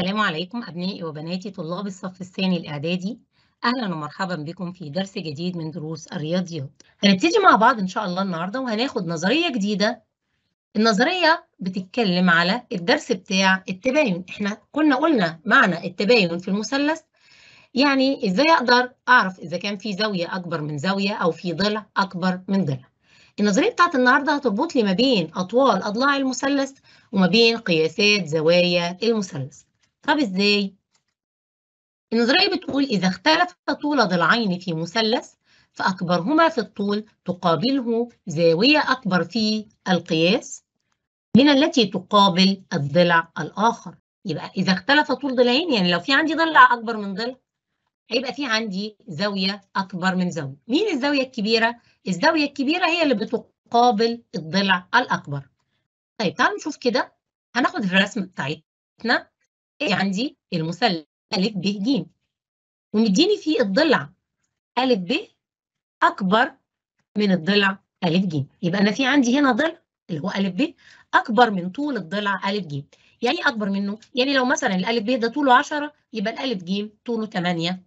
السلام عليكم أبنائي وبناتي طلاب الصف الثاني الإعدادي أهلا ومرحبا بكم في درس جديد من دروس الرياضيات هنبتدي مع بعض إن شاء الله النهاردة وهناخد نظرية جديدة النظرية بتتكلم على الدرس بتاع التباين إحنا كنا قلنا معنى التباين في المثلث يعني إزاي أقدر أعرف إذا كان في زاوية أكبر من زاوية أو في ضلع أكبر من ضلع النظرية بتاعت النهاردة هتربط لي ما بين أطوال أضلاع المثلث وما بين قياسات زوايا المثلث طب ازاي؟ النظرية بتقول إذا اختلف طول ضلعين في مثلث فأكبرهما في الطول تقابله زاوية أكبر في القياس من التي تقابل الضلع الآخر يبقى إذا اختلف طول ضلعين يعني لو في عندي ضلع أكبر من ضلع هيبقى في عندي زاوية أكبر من زاوية مين الزاوية الكبيرة؟ الزاوية الكبيرة هي اللي بتقابل الضلع الأكبر طيب تعالوا نشوف كده هناخد الرسمة بتاعتنا ايه عندي المثلث ألف ب ج ومديني فيه الضلع ألف ب أكبر من الضلع ألف ج يبقى أنا في عندي هنا ضلع اللي هو ألف ب أكبر من طول الضلع ألف ج يعني إيه أكبر منه يعني لو مثلا الألف ب ده طوله 10 يبقى الألف ج طوله 8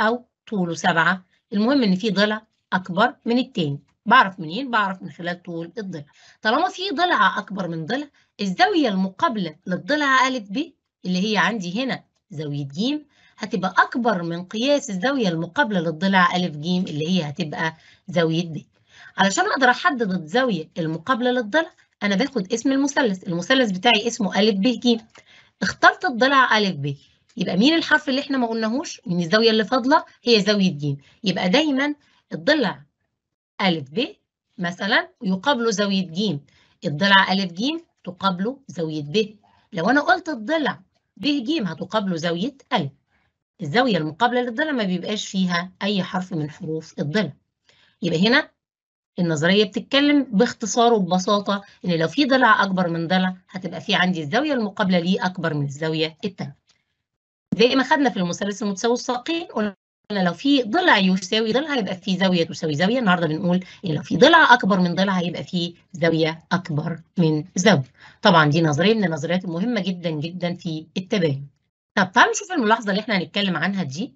أو طوله 7 المهم إن في ضلع أكبر من التاني بعرف منين؟ بعرف من خلال طول الضلع طالما في ضلع أكبر من ضلع الزاوية المقابلة للضلع ا ب اللي هي عندي هنا زاوية ج هتبقى أكبر من قياس الزاوية المقابلة للضلع أ ج اللي هي هتبقى زاوية ب. علشان أقدر أحدد الزاوية المقابلة للضلع أنا باخد اسم المثلث، المثلث بتاعي اسمه أ ب ج. اخترت الضلع أ ب يبقى مين الحرف اللي احنا ما قلناهوش من الزاوية اللي فاضلة هي زاوية ج يبقى دايما الضلع أ ب مثلا يقابله زاوية ج الضلع أ ج تقابله زاوية ب لو أنا قلت الضلع ب ج هتقابله زاوية ال. الزاوية المقابلة للضلع ما بيبقاش فيها أي حرف من حروف الضلع يبقى هنا النظرية بتتكلم باختصار وببساطة إن لو في ضلع أكبر من ضلع هتبقى في عندي الزاوية المقابلة ليه أكبر من الزاوية التانية زي ما خدنا في المثلث المتساوي الساقين قلنا لو في ضلع يساوي ضلع يبقى في زاويه تساوي زاويه النهارده بنقول ان لو في ضلع اكبر من ضلع هيبقى في زاويه اكبر من زاويه طبعا دي نظريه من النظريات المهمه جدا جدا في التباين طب تعالوا نشوف الملاحظه اللي احنا هنتكلم عنها دي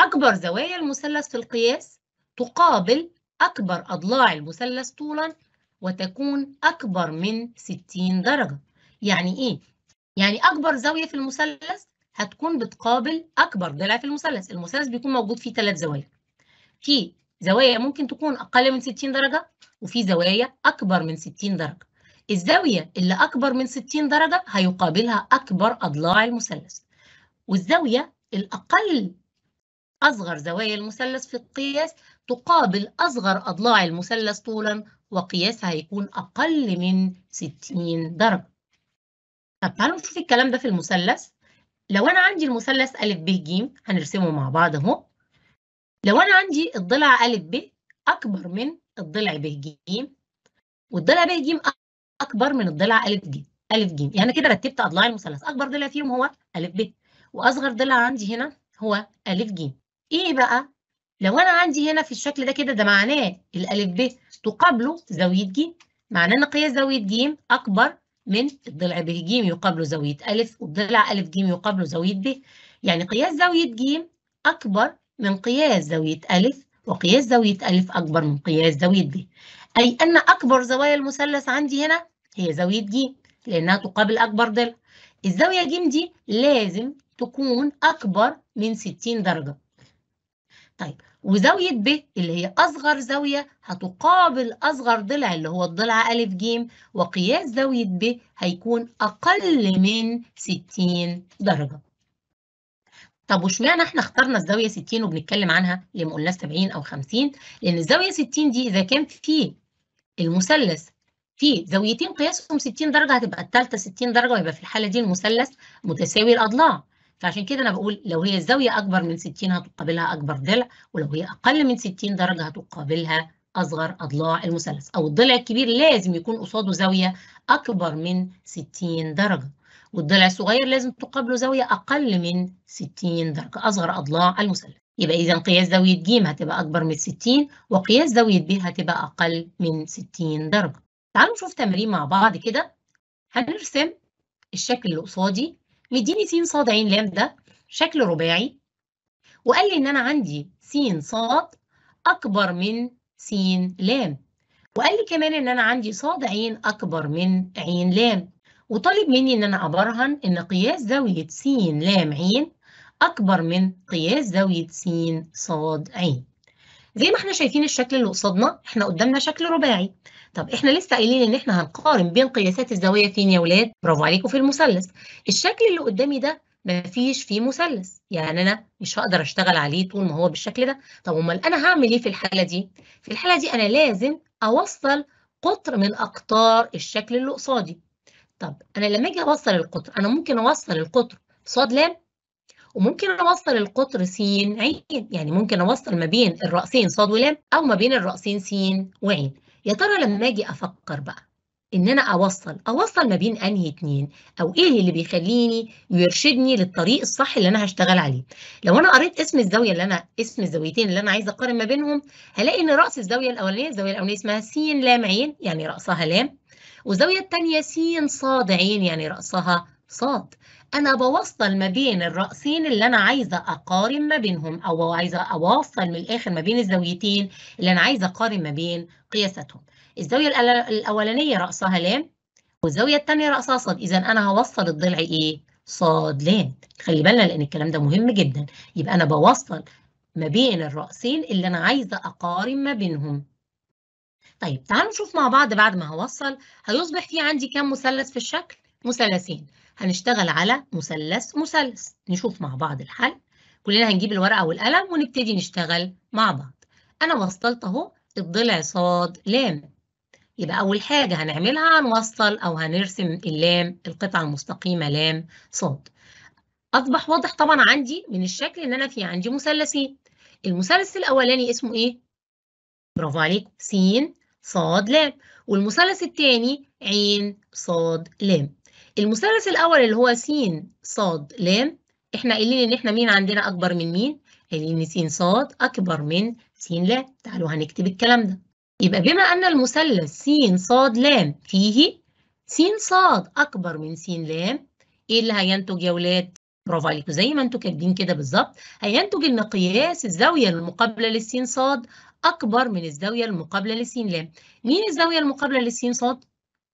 اكبر زوايا المثلث في القياس تقابل اكبر اضلاع المثلث طولا وتكون اكبر من 60 درجه يعني ايه يعني اكبر زاويه في المثلث هتكون بتقابل أكبر ضلع في المثلث المثلث بيكون موجود فيه ثلاث زوايا في زوايا ممكن تكون أقل من 60 درجة وفي زوايا أكبر من 60 درجة الزاوية اللي أكبر من 60 درجة هيقابلها أكبر أضلاع المثلث والزاوية الأقل أصغر زوايا المثلث في القياس تقابل أصغر أضلاع المثلث طولا وقياسها هيكون أقل من 60 درجة. طب تعالوا نشوف الكلام ده في المثلث لو أنا عندي المثلث أ ب ج هنرسمه مع بعض أهو لو أنا عندي الضلع أ ب أكبر من الضلع ب ج والضلع ب ج أكبر من الضلع أ ج أ ج يعني كده رتبت أضلاع المثلث أكبر ضلع فيهم هو أ ب وأصغر ضلع عندي هنا هو أ ج إيه بقى لو أنا عندي هنا في الشكل ده كده ده معناه الأ ب تقابله زاوية ج معناه ان قياس زاوية ج أكبر من الضلع ب ج يقابله زاوية أ والضلع أ ج يقابله زاوية ب يعني قياس زاوية ج أكبر من قياس زاوية أ وقياس زاوية أ أكبر من قياس زاوية ب أي أن أكبر زوايا المثلث عندي هنا هي زاوية ج لأنها تقابل أكبر ضلع الزاوية ج دي لازم تكون أكبر من 60 درجة طيب وزاوية ب اللي هي أصغر زاوية هتقابل أصغر ضلع اللي هو الضلع ألف جيم وقياس زاوية ب هيكون أقل من 60 درجة. طب وشمعنا احنا اخترنا الزاوية 60 وبنتكلم عنها اللي ما قلناش 70 أو 50؟ لأن الزاوية 60 دي إذا كان في المثلث في زاويتين قياسهم 60 درجة هتبقى الثالثة 60 درجة ويبقى في الحالة دي المثلث متساوي الأضلاع. فعشان كده انا بقول لو هي الزاويه اكبر من 60 هتقابلها اكبر ضلع ولو هي اقل من 60 درجه هتقابلها اصغر اضلاع المثلث او الضلع الكبير لازم يكون قصاده زاويه اكبر من 60 درجه والضلع الصغير لازم تقابله زاويه اقل من 60 درجه اصغر اضلاع المثلث يبقى اذا قياس زاويه ج هتبقى اكبر من 60 وقياس زاويه ب هتبقى اقل من 60 درجه تعالوا نشوف تمرين مع بعض كده هنرسم الشكل اللي قصادي مديني س ص ع ل ده شكل رباعي وقال لي ان انا عندي س ص اكبر من س ل وقال لي كمان ان انا عندي ص ع اكبر من ع لام وطالب مني ان انا ابرهن ان قياس زاويه س ل ع اكبر من قياس زاويه س ص ع زي ما احنا شايفين الشكل اللي قصادنا احنا قدامنا شكل رباعي طب احنا لسه قايلين ان احنا هنقارن بين قياسات الزاويه فين يا اولاد برافو عليكم في المثلث الشكل اللي قدامي ده مفيش فيه مثلث يعني انا مش هقدر اشتغل عليه طول ما هو بالشكل ده طب امال انا هعمل ايه في الحاله دي في الحاله دي انا لازم اوصل قطر من اقطار الشكل اللي قصادي طب انا لما اجي اوصل القطر انا ممكن اوصل القطر ص ل وممكن اوصل القطر س ع يعني ممكن اوصل ما بين الرأسين ص ولام او ما بين الرأسين س وع يا ترى لما اجي افكر بقى ان انا اوصل اوصل ما بين انهي اتنين او ايه اللي بيخليني ويرشدني للطريق الصح اللي انا هشتغل عليه لو انا قريت اسم الزاويه اللي انا اسم الزاويتين اللي انا عايزه اقارن ما بينهم هلاقي ان راس الزاويه الاولانيه الزاويه الاولانيه اسمها س لام عين يعني راسها لام والزاويه الثانيه س صاد عين يعني راسها صاد أنا بوصل ما بين الرأسين اللي أنا عايزة أقارن ما بينهم أو عايزة أوصل من الآخر ما بين الزاويتين اللي أنا عايزة أقارن ما بين قياساتهم. الزاوية الأولانية رأسها لام والزاوية الثانية رأسها صاد، إذا أنا هوصل الضلع إيه؟ صاد لام. خلي بالنا لأن الكلام ده مهم جدا، يبقى أنا بوصل ما بين الرأسين اللي أنا عايزة أقارن ما بينهم. طيب تعالوا نشوف مع بعض بعد ما هوصل هيصبح في عندي كام مثلث في الشكل؟ مثلثين هنشتغل على مثلث مثلث نشوف مع بعض الحل كلنا هنجيب الورقة والقلم ونبتدي نشتغل مع بعض أنا وصلت أهو الضلع صاد لام يبقى أول حاجة هنعملها هنوصل أو هنرسم اللام القطعة المستقيمة لام صاد أصبح واضح طبعا عندي من الشكل إن أنا في عندي مثلثين المثلث الأولاني اسمه إيه؟ برافو عليك س ص لام والمثلث الثاني ع ص لام المثلث الاول اللي هو س ص ل احنا قايلين ان احنا مين عندنا اكبر من مين قايلين ان س ص اكبر من س ل تعالوا هنكتب الكلام ده يبقى بما ان المثلث س ص ل فيه س ص اكبر من س ل ايه اللي هينتج يا ولاد برافو عليكم زي ما انتم كاتبين كده بالظبط هينتج ان قياس الزاويه المقابله للس ص اكبر من الزاويه المقابله للس ل مين الزاويه المقابله للس ص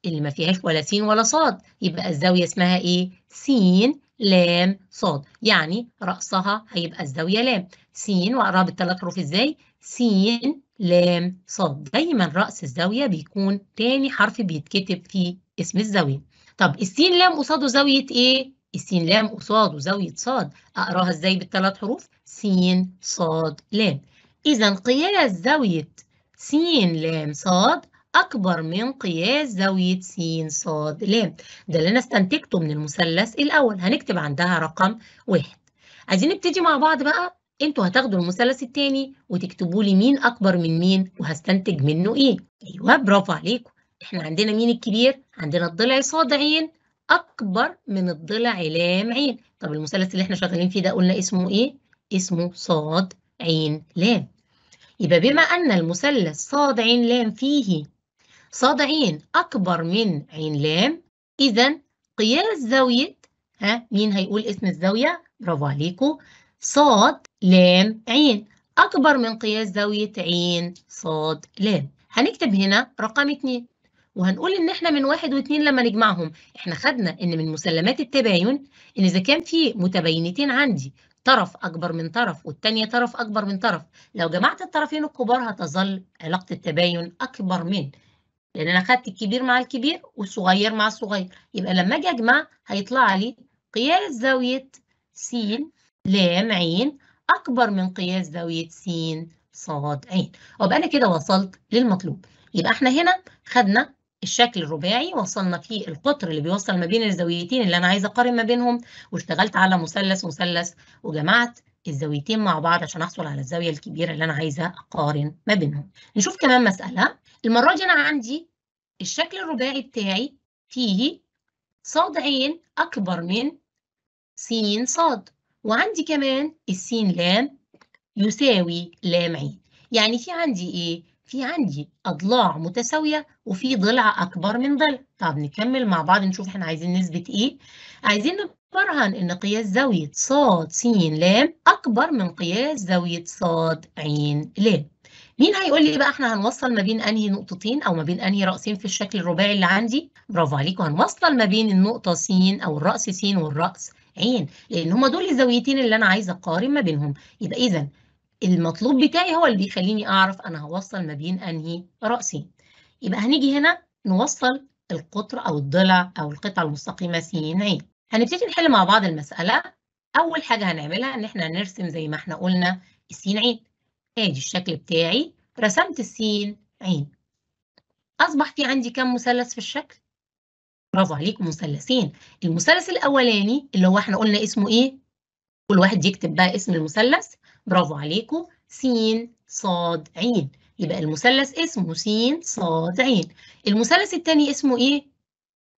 اللي ما فيهاش ولا سين ولا صاد يبقى الزاوية اسمها إيه؟ سين لام صاد يعني رأسها هيبقى الزاوية لام سين وأقراها بالثلاث حروف إزاي؟ سين لام صاد دايما رأس الزاوية بيكون تاني حرف بيتكتب في اسم الزاوية طب السين لام قصاده زاوية إيه؟ السين لام قصاده زاوية صاد أقراها إزاي بالثلاث حروف؟ سين صاد لام إذا قياس زاوية سين لام صاد أكبر من قياس زاوية س ص ل ده اللي أنا استنتجته من المثلث الأول هنكتب عندها رقم واحد عايزين نبتدي مع بعض بقى انتوا هتاخدوا المثلث التاني وتكتبوا لي مين أكبر من مين وهستنتج منه إيه أيوه برافو عليكم إحنا عندنا مين الكبير؟ عندنا الضلع ص ع أكبر من الضلع لام ع طب المثلث اللي إحنا شغالين فيه ده قلنا اسمه إيه؟ اسمه ص ع لام يبقى بما أن المثلث ص ع لام فيه صاد عين أكبر من عين لام إذا قياس زاوية ها مين هيقول اسم الزاوية؟ برافو عليكم صاد لام عين أكبر من قياس زاوية عين صاد لام هنكتب هنا رقم اتنين وهنقول ان احنا من واحد واتنين لما نجمعهم احنا خدنا ان من مسلمات التباين ان اذا كان في متباينتين عندي طرف اكبر من طرف والتانية طرف اكبر من طرف لو جمعت الطرفين الكبار هتظل علاقة التباين اكبر من لان انا خدت الكبير مع الكبير والصغير مع الصغير يبقى لما اجي اجمع هيطلع لي قياس زاويه س لام ع اكبر من قياس زاويه س ص ع وبقى انا كده وصلت للمطلوب يبقى احنا هنا خدنا الشكل الرباعي وصلنا فيه القطر اللي بيوصل ما بين الزاويتين اللي انا عايزه اقارن ما بينهم واشتغلت على مثلث مثلث وجمعت الزاويتين مع بعض عشان احصل على الزاويه الكبيره اللي انا عايزه اقارن ما بينهم نشوف كمان مساله المرة دي أنا عندي الشكل الرباعي بتاعي فيه صاد عين أكبر من سين صاد وعندي كمان السين لام يساوي لام عين يعني في عندي إيه؟ في عندي أضلاع متساوية وفي ضلع أكبر من ضلع طب نكمل مع بعض نشوف احنا عايزين نثبت إيه؟ عايزين نبرهن إن قياس زاوية صاد س لام أكبر من قياس زاوية صاد عين لام مين هيقول لي بقى احنا هنوصل ما بين انهي نقطتين او ما بين انهي رأسين في الشكل الرباعي اللي عندي برافو عليكم هنوصل ما بين النقطة س او الرأس س والرأس عين لان هما دول الزاويتين اللي انا عايزه اقارن ما بينهم يبقى اذا المطلوب بتاعي هو اللي بيخليني اعرف انا هوصل ما بين انهي رأسين يبقى هنيجي هنا نوصل القطر او الضلع او القطعه المستقيمه س عين هنبتدي نحل مع بعض المساله اول حاجه هنعملها ان احنا هنرسم زي ما احنا قلنا س عين ادي الشكل بتاعي رسمت السين عين اصبح في عندي كم مثلث في الشكل برافو عليك مثلثين المثلث الاولاني اللي هو احنا قلنا اسمه ايه كل واحد يكتب بقى اسم المثلث برافو عليكم س ص عين يبقى المثلث اسمه س ص عين المثلث الثاني اسمه ايه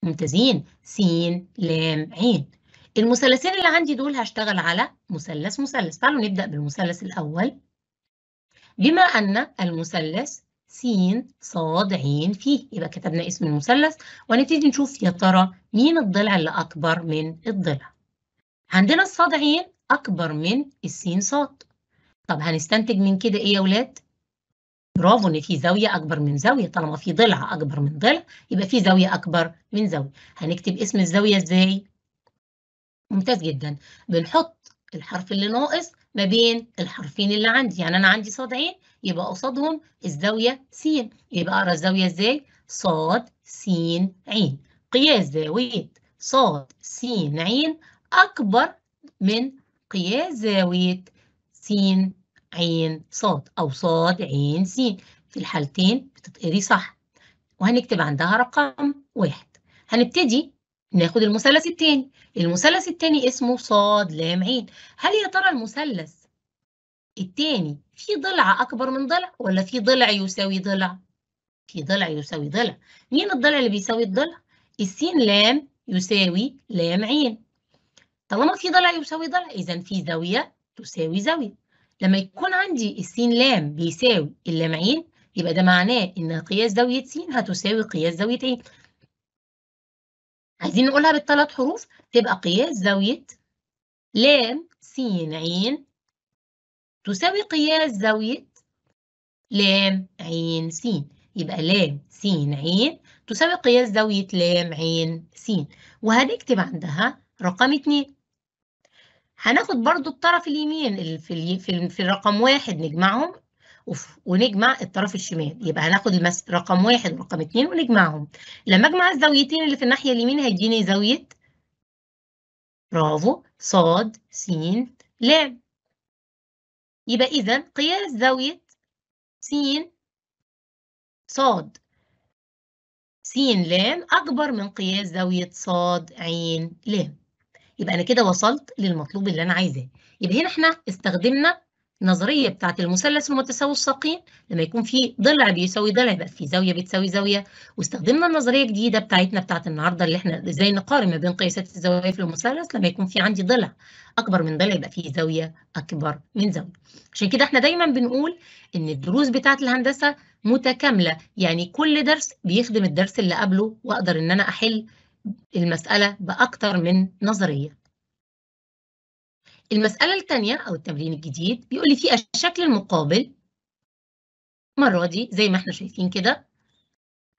ممتازين س لام عين المثلثين اللي عندي دول هشتغل على مثلث مثلث تعالوا نبدا بالمثلث الاول بما أن المثلث س ص ع فيه يبقى كتبنا اسم المثلث ونبتدي نشوف يا ترى مين الضلع اللي أكبر من الضلع عندنا الصاد ع أكبر من الس ص. طب هنستنتج من كده إيه يا ولاد؟ برافو ان في زاويه اكبر من زاويه طالما في ضلع اكبر من ضلع يبقى في زاويه اكبر من زاويه هنكتب اسم الزاويه ازاي ممتاز جدا بنحط الحرف اللي ناقص ما بين الحرفين اللي عندي يعني أنا عندي صادعين يبقى قصادهم الزاوية س يبقى أقرأ الزاوية إزاي؟ صاد س ع قياس زاوية صاد س ع أكبر من قياس زاوية س عين صاد أو صاد عين س في الحالتين بتتقري صح وهنكتب عندها رقم واحد هنبتدي ناخد المثلث التاني المثلث التاني اسمه صاد لام عين هل يا ترى المثلث التاني في ضلع أكبر من ضلع ولا في ضلع يساوي ضلع في ضلع يساوي ضلع مين الضلع اللي بيساوي الضلع السين لام يساوي لام عين طالما في ضلع يساوي ضلع إذا في زاوية تساوي زاوية لما يكون عندي السين لام بيساوي اللام عين يبقى ده معناه إن قياس زاوية س هتساوي قياس زاوية عين عايزين نقولها بالثلاث حروف تبقى قياس زاوية لام س ع تساوي قياس زاوية لام عين س يبقى لام س ع تساوي قياس زاوية لام عين س وهنكتب عندها رقم اتنين هناخد برضو الطرف اليمين في في, في واحد نجمعهم اوف ونجمع الطرف الشمال يبقى هناخد المس... رقم واحد ورقم اتنين ونجمعهم لما اجمع الزاويتين اللي في الناحية اليمين هيديني زاوية برافو صاد س لام يبقى إذا قياس زاوية س صاد س لام أكبر من قياس زاوية صاد عين لام يبقى أنا كده وصلت للمطلوب اللي أنا عايزاه يبقى هنا احنا استخدمنا النظريه بتاعت المثلث المتساوي الساقين لما يكون في ضلع بيساوي ضلع يبقى في زاويه بتساوي زاويه واستخدمنا النظريه الجديده بتاعتنا بتاعت النهارده اللي احنا ازاي نقارن ما بين قياسات الزوايا في المثلث لما يكون في عندي ضلع اكبر من ضلع يبقى في زاويه اكبر من زاويه عشان كده احنا دايما بنقول ان الدروس بتاعت الهندسه متكامله يعني كل درس بيخدم الدرس اللي قبله واقدر ان انا احل المساله باكتر من نظريه المسألة الثانية أو التمرين الجديد بيقول لي في الشكل المقابل المرة دي زي ما احنا شايفين كده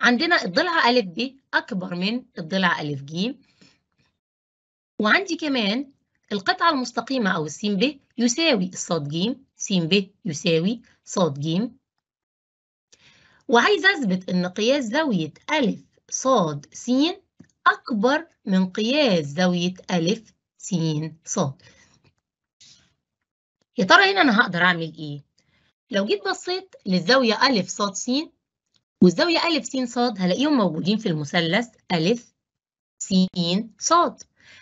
عندنا الضلع أ ب أكبر من الضلع أ ج وعندي كمان القطعة المستقيمة أو السين ب يساوي الصاد ج سين ب يساوي صاد ج وعايز أثبت إن قياس زاوية أ صاد س أكبر من قياس زاوية أ س صاد يا ترى هنا أنا هقدر أعمل إيه؟ لو جيت بصيت للزاوية أ ص س والزاوية أ س ص هلاقيهم موجودين في المثلث أ س ص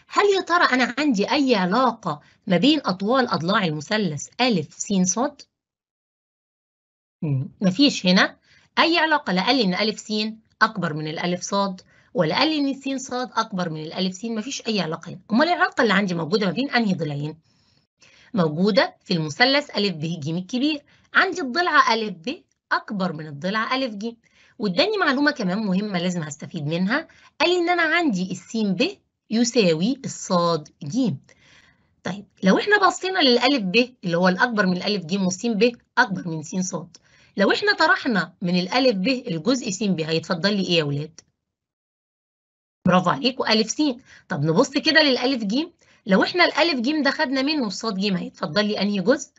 هل يا ترى أنا عندي أي علاقة ما بين أطوال أضلاع المثلث أ س ص؟ مفيش هنا أي علاقة لا قال إن أ س أكبر من الأ ص ولا قال إن س ص أكبر من الأ س مفيش أي علاقة هنا، أمال العلاقة اللي عندي موجودة ما بين أنهي ضلعين؟ موجودة في المثلث أ ب ج الكبير عندي الضلع أ ب أكبر من الضلع أ ج واداني معلومة كمان مهمة لازم هستفيد منها قال لي إن أنا عندي السين ب يساوي الصاد ج طيب لو احنا بصينا للألف ب اللي هو الأكبر من الألف ج والسين ب أكبر من سين صاد لو احنا طرحنا من الألف ب الجزء س ب هيتفضل لي إيه يا ولاد؟ برافو عليكوا ألف س طب نبص كده للألف ج لو احنا الالف جيم ده خدنا منه الصاد جيم هيتفضل لي انهي جزء؟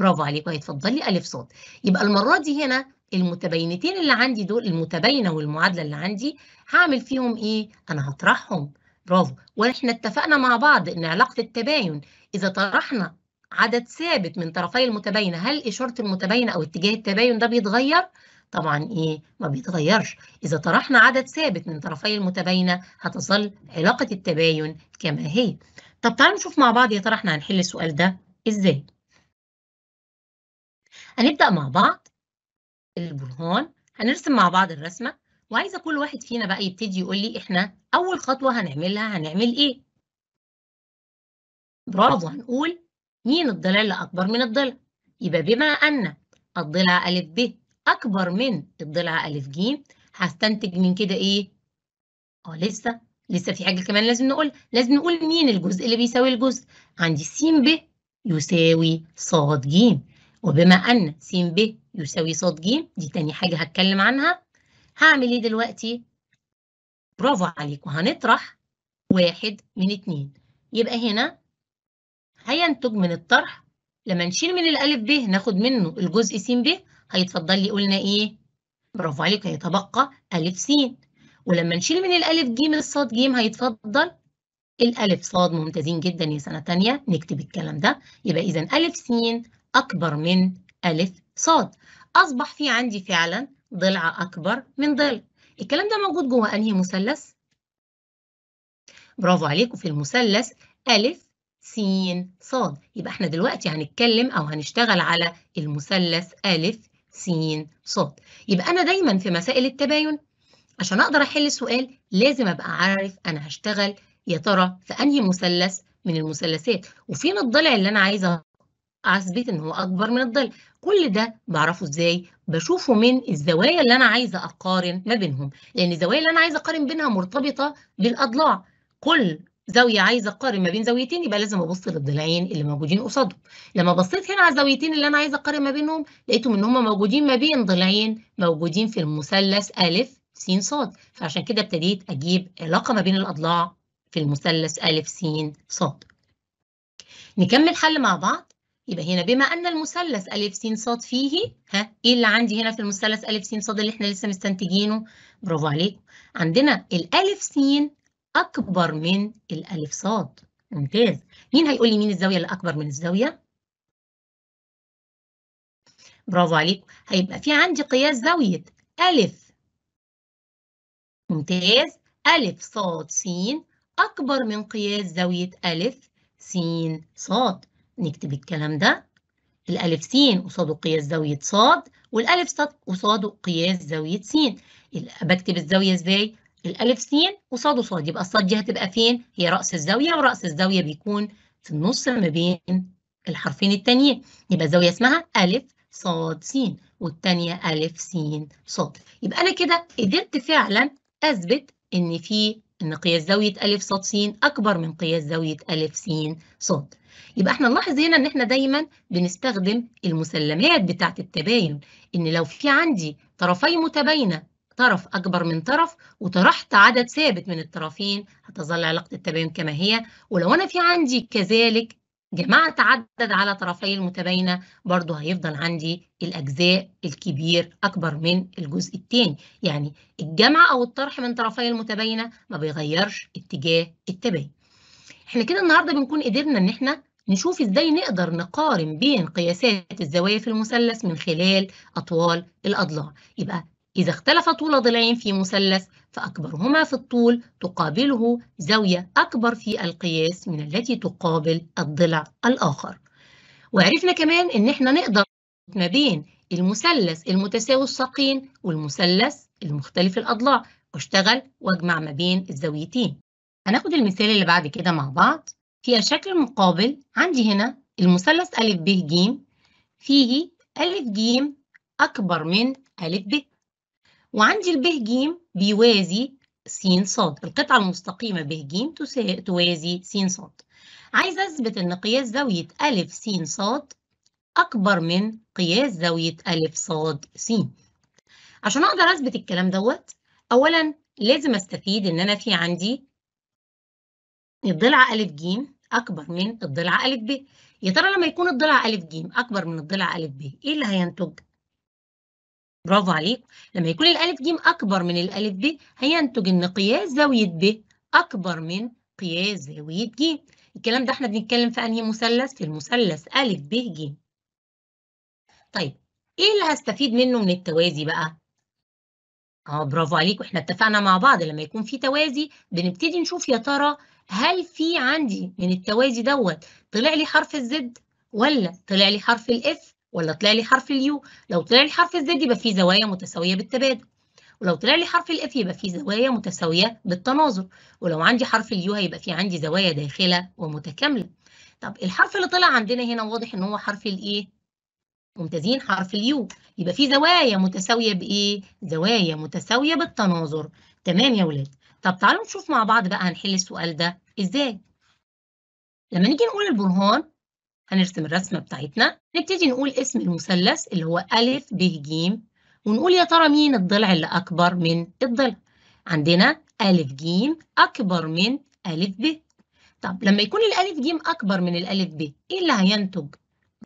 برافو عليكم هيتفضل لي الف صاد يبقى المره دي هنا المتباينتين اللي عندي دول المتباينه والمعادله اللي عندي هعمل فيهم ايه؟ انا هطرحهم برافو واحنا اتفقنا مع بعض ان علاقه التباين اذا طرحنا عدد ثابت من طرفي المتباينه هل اشاره المتباينه او اتجاه التباين ده بيتغير؟ طبعا ايه ما بيتغيرش اذا طرحنا عدد ثابت من طرفي المتباينه هتظل علاقه التباين كما هي طب تعالوا نشوف مع بعض يا ترى احنا هنحل السؤال ده ازاي هنبدا مع بعض البرهان هنرسم مع بعض الرسمه وعايزه كل واحد فينا بقى يبتدي يقول لي احنا اول خطوه هنعملها هنعمل ايه برافو هنقول مين الضلع اللي اكبر من الضلع يبقى بما ان الضلع ا ب اكبر من الضلع الف ج هستنتج من كده ايه اه لسه لسه في حاجه كمان لازم نقول لازم نقول مين الجزء اللي بيساوي الجزء عندي س ب يساوي ص ج وبما ان س ب يساوي ص ج دي تاني حاجه هتكلم عنها هعمل ايه دلوقتي برافو عليك وهنطرح واحد من اتنين يبقى هنا هينتج من الطرح لما نشيل من الألف ب ناخد منه الجزء س ب هيتفضل لي قلنا ايه برافو عليك هيتبقى الف س ولما نشيل من الالف ج الصاد ج هيتفضل الالف صاد ممتازين جدا يا سنه ثانيه نكتب الكلام ده يبقى اذا الف س اكبر من الف صاد اصبح في عندي فعلا ضلع اكبر من ضلع الكلام ده موجود جوه انهي مثلث برافو عليكم في المثلث ألف س صاد يبقى احنا دلوقتي هنتكلم أو هنشتغل على المثلث ألف س ص يبقى أنا دايما في مسائل التباين عشان أقدر أحل السؤال لازم أبقى عارف أنا هشتغل يا ترى في أنهي مثلث من المثلثات وفين الضلع اللي أنا عايزة أثبت إن هو أكبر من الضلع كل ده بعرفه إزاي بشوفه من الزوايا اللي أنا عايزة أقارن ما بينهم لأن الزوايا اللي أنا عايزة أقارن بينها مرتبطة بالأضلاع كل زاويه عايزه اقارن ما بين زاويتين يبقى لازم ابص للضلعين اللي موجودين قصادهم لما بصيت هنا على الزاويتين اللي انا عايزه اقارن ما بينهم لقيتهم ان هم موجودين ما بين ضلعين موجودين في المثلث ا س ص فعشان كده ابتديت اجيب علاقه ما بين الاضلاع في المثلث ا س ص نكمل حل مع بعض يبقى هنا بما ان المثلث ا س ص فيه ها ايه اللي عندي هنا في المثلث ا س ص اللي احنا لسه مستنتجينه برافو عليكم عندنا الالف س أكبر من الألف صاد ممتاز مين هيقول لي مين الزاوية اللي أكبر من الزاوية؟ برافو عليكم هيبقى في عندي قياس زاوية ألف ممتاز ألف صاد س أكبر من قياس زاوية ألف س صاد نكتب الكلام ده الألف س قصاده قياس زاوية صاد والألف صاد قصاده قياس زاوية س بكتب الزاوية إزاي؟ الألف س وصاد وصاد يبقى الصاد دي هتبقى فين؟ هي رأس الزاوية ورأس الزاوية بيكون في النص ما بين الحرفين التانيين يبقى زاوية اسمها ألف صاد س والتانية ألف س صاد يبقى أنا كده قدرت فعلا أثبت إن في إن قياس زاوية ألف صاد س أكبر من قياس زاوية ألف س صاد يبقى احنا نلاحظ هنا إن احنا دايما بنستخدم المسلمات بتاعة التباين إن لو في عندي طرفي متباينة طرف أكبر من طرف وطرحت عدد ثابت من الطرفين هتظل علاقة التباين كما هي ولو أنا في عندي كذلك جمعت عدد على طرفي المتباينة برضو هيفضل عندي الأجزاء الكبير أكبر من الجزء الثاني يعني الجمع أو الطرح من طرفي المتباينة ما بيغيرش اتجاه التباين احنا كده النهاردة بنكون قدرنا ان احنا نشوف ازاي نقدر نقارن بين قياسات الزوايا في المثلث من خلال أطوال الأضلاع يبقى إذا اختلف طول ضلعين في مثلث فأكبرهما في الطول تقابله زاوية أكبر في القياس من التي تقابل الضلع الآخر وعرفنا كمان إن إحنا نقدر ما بين المثلث المتساوي الساقين والمثلث المختلف الأضلاع واشتغل واجمع ما بين الزاويتين هناخد المثال اللي بعد كده مع بعض في الشكل المقابل عندي هنا المثلث أ ب ج فيه أ ج أكبر من أ ب وعندي ب ج بيوازي س ص القطعة المستقيمة ب ج توازي س ص عايز أثبت إن قياس زاوية أ س ص أكبر من قياس زاوية أ ص س عشان أقدر أثبت الكلام دوت أولا لازم أستفيد إن أنا في عندي الضلع أ ج أكبر من الضلع أ ب يا ترى لما يكون الضلع أ ج أكبر من الضلع أ ب إيه اللي هينتج؟ برافو عليك لما يكون الألف ج أكبر من الألف ب هينتج إن قياس زاوية ب أكبر من قياس زاوية ج الكلام ده احنا بنتكلم في أنهي مثلث؟ في المثلث أ ب ج طيب إيه اللي هستفيد منه من التوازي بقى؟ اه برافو عليك واحنا اتفقنا مع بعض لما يكون في توازي بنبتدي نشوف يا ترى هل في عندي من التوازي دوت طلع لي حرف الزد ولا طلع لي حرف الاف ولا طلع لي حرف اليو لو طلع لي حرف الزد يبقى فيه زوايا متساويه بالتبادل ولو طلع لي حرف الاف يبقى فيه زوايا متساويه بالتناظر ولو عندي حرف اليو هيبقى فيه عندي زوايا داخله ومتكامله طب الحرف اللي طلع عندنا هنا واضح ان هو حرف الايه ممتازين حرف اليو يبقى فيه زوايا متساويه بايه زوايا متساويه بالتناظر تمام يا ولاد طب تعالوا نشوف مع بعض بقى هنحل السؤال ده ازاي لما نيجي نقول البرهان هنرسم الرسمة بتاعتنا نبتدي نقول اسم المثلث اللي هو أ ب ج ونقول يا ترى مين الضلع اللي أكبر من الضلع عندنا أ ج أكبر من أ ب طب لما يكون الألف ج أكبر من الألف ب إيه اللي هينتج؟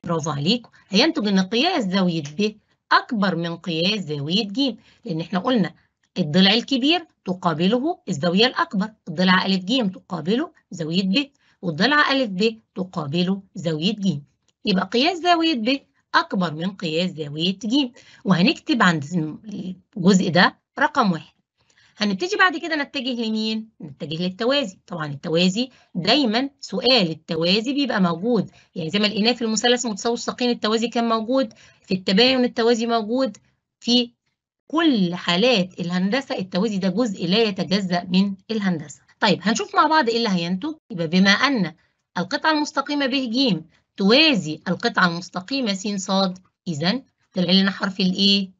برافو عليكم هينتج إن قياس زاوية ب أكبر من قياس زاوية ج لأن إحنا قلنا الضلع الكبير تقابله الزاوية الأكبر الضلع أ ج تقابله زاوية ب والضلع ألف ب تقابله زاوية ج يبقى قياس زاوية ب أكبر من قياس زاوية ج وهنكتب عند الجزء ده رقم واحد هنبتدي بعد كده نتجه لمين؟ نتجه للتوازي طبعا التوازي دايما سؤال التوازي بيبقى موجود يعني زي ما لقيناه في المثلث متساوي الساقين التوازي كان موجود في التباين التوازي موجود في كل حالات الهندسة التوازي ده جزء لا يتجزأ من الهندسة طيب هنشوف مع بعض إيه اللي هينتج يبقى بما أن القطعة المستقيمة ب ج توازي القطعة المستقيمة س ص إذا طلع لنا حرف الإيه؟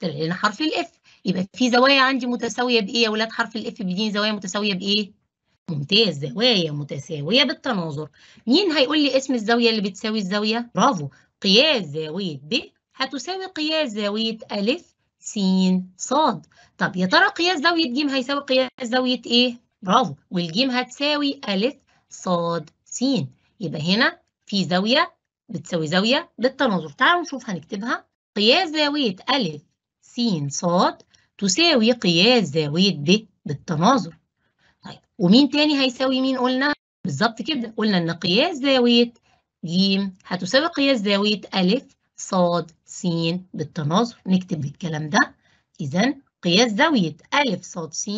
طلع لنا حرف الإف يبقى في زوايا عندي متساوية بإيه يا ولاد حرف الإف بيديني زوايا متساوية بإيه؟ ممتاز زوايا متساوية بالتناظر مين هيقول لي اسم الزاوية اللي بتساوي الزاوية؟ برافو قياس زاوية ب هتساوي قياس زاوية أ س ص طب يا ترى قياس زاوية ج هيساوي قياس زاوية إيه؟ برافو والجيم هتساوي ألف صاد سين يبقى هنا في زاوية بتساوي زاوية بالتناظر تعالوا نشوف هنكتبها قياس زاوية ألف س صاد تساوي قياس زاوية ب بالتناظر طيب ومين تاني هيساوي مين قلنا بالظبط كده قلنا إن قياس زاوية ج هتساوي قياس زاوية ألف صاد س بالتناظر نكتب الكلام ده إذا قياس زاوية ألف صاد س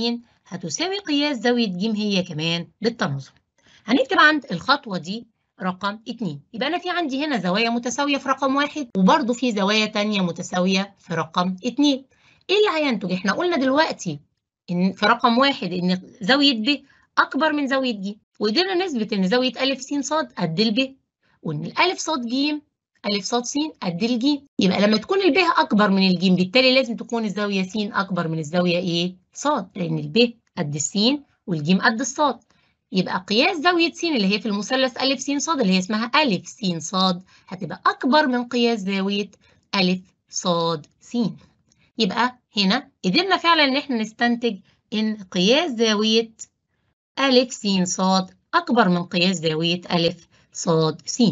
هتساوي قياس زاوية ج هي كمان للتناظر هنكتب عند الخطوة دي رقم 2 يبقى أنا في عندي هنا زوايا متساوية في رقم واحد وبرضه في زوايا تانية متساوية في رقم 2 إيه اللي هينتج؟ إحنا قلنا دلوقتي إن في رقم واحد إن زاوية ب أكبر من زاوية ج وقدرنا نثبت إن زاوية أ س ص قد ب وإن الأ ص ج أ ص س قد ج يبقى لما تكون ب أكبر من الج بالتالي لازم تكون الزاوية س أكبر من الزاوية إيه؟ صاد لأن ب قد السين والجيم قد الصاد يبقى قياس زاوية س اللي هي في المثلث أ س ص اللي هي اسمها أ س ص هتبقى أكبر من قياس زاوية أ ص س يبقى هنا قدرنا فعلا إن احنا نستنتج إن قياس زاوية أ س ص أكبر من قياس زاوية أ ص س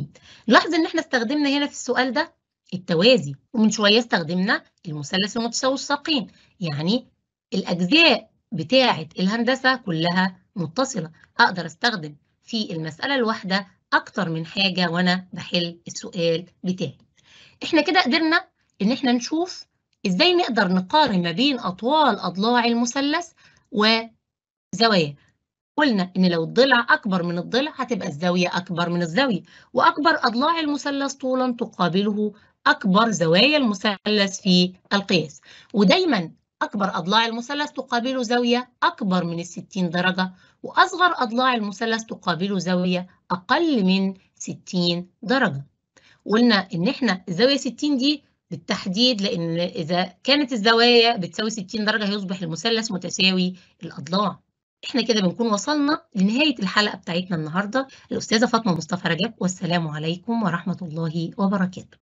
لاحظ إن احنا استخدمنا هنا في السؤال ده التوازي ومن شوية استخدمنا المثلث المتساوي الساقين يعني الأجزاء بتاعة الهندسة كلها متصلة أقدر أستخدم في المسألة الواحدة أكتر من حاجة وأنا بحل السؤال بتاعي إحنا كده قدرنا إن إحنا نشوف إزاي نقدر نقارن ما بين أطوال أضلاع المثلث وزواياه قلنا إن لو الضلع أكبر من الضلع هتبقى الزاوية أكبر من الزاوية وأكبر أضلاع المثلث طولا تقابله أكبر زوايا المثلث في القياس ودايما أكبر أضلاع المثلث تقابله زاوية أكبر من 60 درجة وأصغر أضلاع المثلث تقابله زاوية أقل من 60 درجة قلنا إن إحنا الزاوية 60 دي بالتحديد لأن إذا كانت الزوايا بتساوي 60 درجة هيصبح المثلث متساوي الأضلاع إحنا كده بنكون وصلنا لنهاية الحلقة بتاعتنا النهاردة الأستاذة فاطمة مصطفى رجب والسلام عليكم ورحمة الله وبركاته